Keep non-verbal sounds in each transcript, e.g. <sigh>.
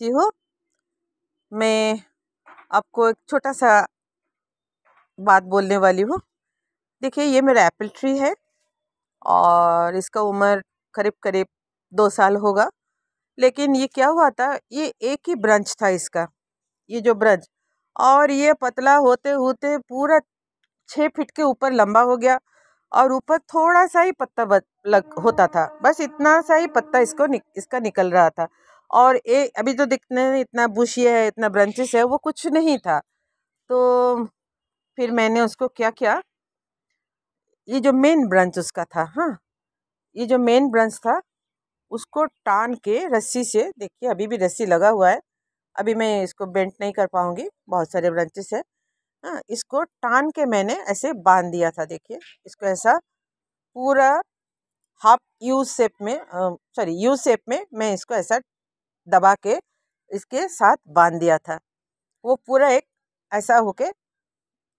सकती हो मैं आपको एक छोटा सा बात बोलने वाली हूँ देखिए ये मेरा एप्पल ट्री है और इसका उम्र करीब करीब दो साल होगा लेकिन ये क्या हुआ था ये एक ही ब्रांच था इसका ये जो ब्रांच और ये पतला होते होते पूरा छः फिट के ऊपर लंबा हो गया और ऊपर थोड़ा सा ही पत्ता लग होता था बस इतना सा ही पत्ता इसको नि, इसका निकल रहा था और ये अभी तो दिखने इतना बुशी है इतना ब्रांचेस है वो कुछ नहीं था तो फिर मैंने उसको क्या किया ये जो मेन ब्रांच उसका था हाँ ये जो मेन ब्रांच था उसको टान के रस्सी से देखिए अभी भी रस्सी लगा हुआ है अभी मैं इसको बेंट नहीं कर पाऊँगी बहुत सारे ब्रांचेस है हाँ इसको टान के मैंने ऐसे बांध दिया था देखिए इसको ऐसा पूरा हाफ यू शेप में सॉरी यू शेप में मैं इसको ऐसा दबा के इसके साथ बांध दिया था वो पूरा एक ऐसा होके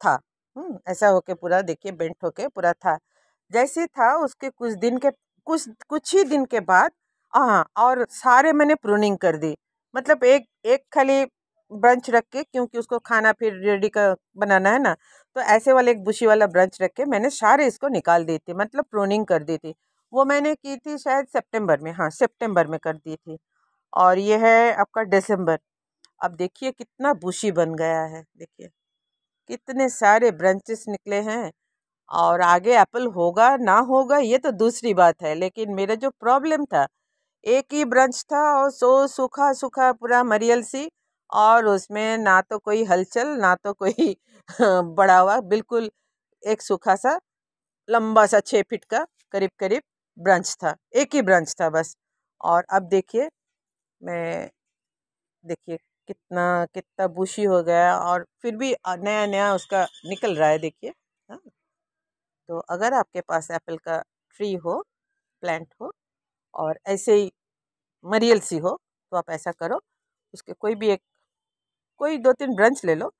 था हम्म, ऐसा होके पूरा देखिए बेंट होके पूरा था जैसे था उसके कुछ दिन के कुछ कुछ ही दिन के बाद हाँ और सारे मैंने प्रूनिंग कर दी मतलब एक एक खाली ब्रंच रख के क्योंकि उसको खाना फिर रेडी का बनाना है ना तो ऐसे वाले एक बुशी वाला ब्रंच रख के मैंने सारे इसको निकाल दी थी मतलब प्रोनिंग कर दी थी वो मैंने की थी शायद सितंबर में हाँ सितंबर में कर दी थी और ये है आपका दिसंबर अब देखिए कितना बुशी बन गया है देखिए कितने सारे ब्रांचेस निकले हैं और आगे एप्पल होगा ना होगा ये तो दूसरी बात है लेकिन मेरा जो प्रॉब्लम था एक ही ब्रांच था और सो सूखा सूखा पूरा मरियल सी और उसमें ना तो कोई हलचल ना तो कोई <laughs> बड़ा हुआ बिल्कुल एक सूखा सा लंबा सा छः फिट का करीब करीब ब्रांच था एक ही ब्रांच था बस और अब देखिए मैं देखिए कितना कितना बुशी हो गया और फिर भी नया नया उसका निकल रहा है देखिए हाँ तो अगर आपके पास एप्पल का ट्री हो प्लांट हो और ऐसे ही मरियल सी हो तो आप ऐसा करो उसके कोई भी एक कोई दो तीन ब्रंच ले लो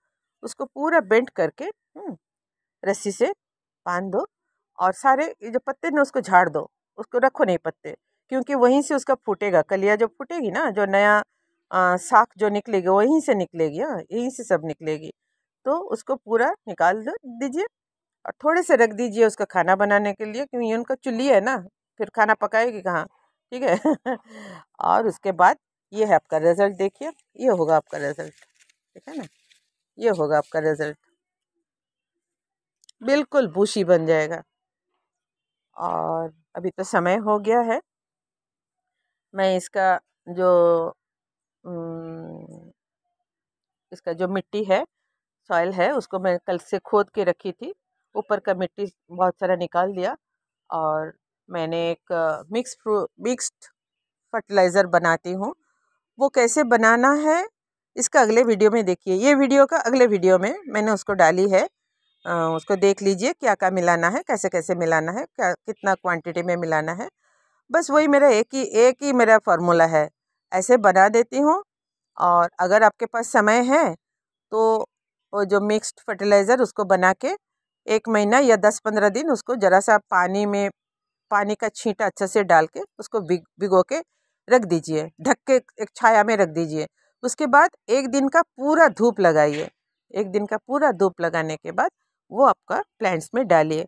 उसको पूरा बेंट करके हम्म, रस्सी से बांध दो और सारे ये जो पत्ते ना उसको झाड़ दो उसको रखो नहीं पत्ते क्योंकि वहीं से उसका फूटेगा कलिया जो फूटेगी ना जो नया साख जो निकलेगी वहीं से निकलेगी हाँ यहीं से सब निकलेगी तो उसको पूरा निकाल दो दीजिए और थोड़े से रख दीजिए उसका खाना बनाने के लिए क्योंकि उनका चुल्ली है ना फिर खाना पकाएगी कहाँ ठीक है <laughs> और उसके बाद ये है आपका रिज़ल्ट देखिए ये होगा आपका रिज़ल्ट ठीक है ना ये होगा आपका रिज़ल्ट बिल्कुल बूशी बन जाएगा और अभी तो समय हो गया है मैं इसका जो इसका जो मिट्टी है सॉइल है उसको मैं कल से खोद के रखी थी ऊपर का मिट्टी बहुत सारा निकाल दिया और मैंने एक मिक्स मिक्स्ड फर्टिलाइज़र बनाती हूँ वो कैसे बनाना है इसका अगले वीडियो में देखिए ये वीडियो का अगले वीडियो में मैंने उसको डाली है उसको देख लीजिए क्या क्या मिलाना है कैसे कैसे मिलाना है क्या कितना क्वांटिटी में मिलाना है बस वही मेरा एक ही एक ही मेरा फार्मूला है ऐसे बना देती हूँ और अगर आपके पास समय है तो वो जो मिक्स्ड फर्टिलाइज़र उसको बना के एक महीना या दस पंद्रह दिन उसको ज़रा सा पानी में पानी का छींटा अच्छे से डाल के उसको भिग भिगो के रख दीजिए ढक के एक छाया में रख दीजिए उसके बाद एक दिन का पूरा धूप लगाइए एक दिन का पूरा धूप लगाने के बाद वो आपका प्लांट्स में डालिए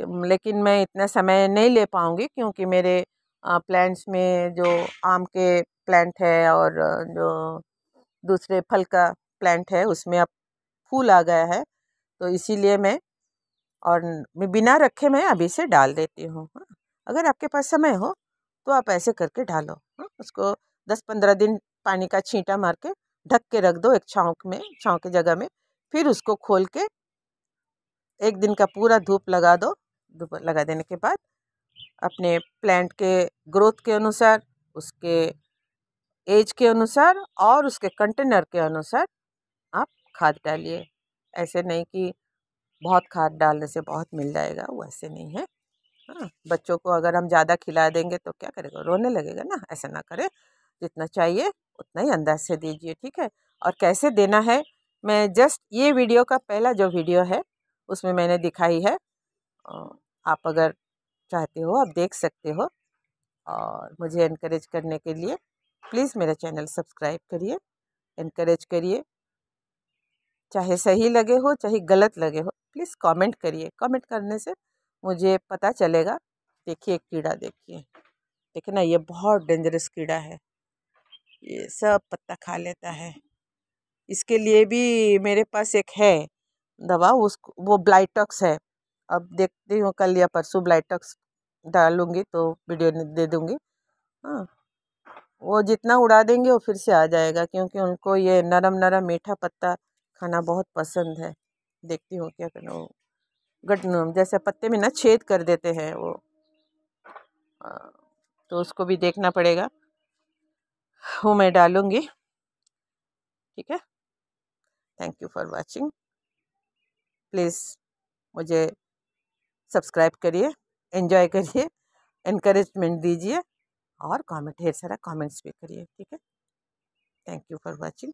लेकिन मैं इतना समय नहीं ले पाऊँगी क्योंकि मेरे प्लांट्स में जो आम के प्लांट है और जो दूसरे फल का प्लांट है उसमें अब फूल आ गया है तो इसीलिए मैं और बिना रखे मैं अभी से डाल देती हूँ हाँ। अगर आपके पास समय हो तो आप ऐसे करके डालो हाँ। उसको दस पंद्रह दिन पानी का छींटा मार के ढक के रख दो एक छाँक में छाँव की जगह में फिर उसको खोल के एक दिन का पूरा धूप लगा दो लगा देने के बाद अपने प्लांट के ग्रोथ के अनुसार उसके एज के अनुसार और उसके कंटेनर के अनुसार आप खाद डालिए ऐसे नहीं कि बहुत खाद डालने से बहुत मिल जाएगा वो ऐसे नहीं है हाँ बच्चों को अगर हम ज़्यादा खिला देंगे तो क्या करेगा रोने लगेगा ना ऐसा ना करें जितना चाहिए उतना ही अंदाज से दीजिए ठीक है और कैसे देना है मैं जस्ट ये वीडियो का पहला जो वीडियो है उसमें मैंने दिखाई है आप अगर चाहते हो आप देख सकते हो और मुझे इनक्रेज करने के लिए प्लीज़ मेरा चैनल सब्सक्राइब करिए इनक्रेज करिए चाहे सही लगे हो चाहे गलत लगे हो प्लीज़ कमेंट करिए कमेंट करने से मुझे पता चलेगा देखिए कीड़ा देखिए देखिए ना ये बहुत डेंजरस कीड़ा है ये सब पत्ता खा लेता है इसके लिए भी मेरे पास एक है दवा उसको वो ब्लाइटॉक्स है अब देखती हूँ कल या परसों ब्लाइट डालूँगी तो वीडियो दे दूँगी हाँ वो जितना उड़ा देंगे वो फिर से आ जाएगा क्योंकि उनको ये नरम नरम मीठा पत्ता खाना बहुत पसंद है देखती हूँ क्या करना वो गट जैसे पत्ते में ना छेद कर देते हैं वो तो उसको भी देखना पड़ेगा वो मैं डालूँगी ठीक है thank you for watching please मुझे सब्सक्राइब करिए एंजॉय करिए इनक्रेजमेंट दीजिए और कमेंट ढेर सारा कमेंट्स भी करिए ठीक है थैंक यू फॉर वाचिंग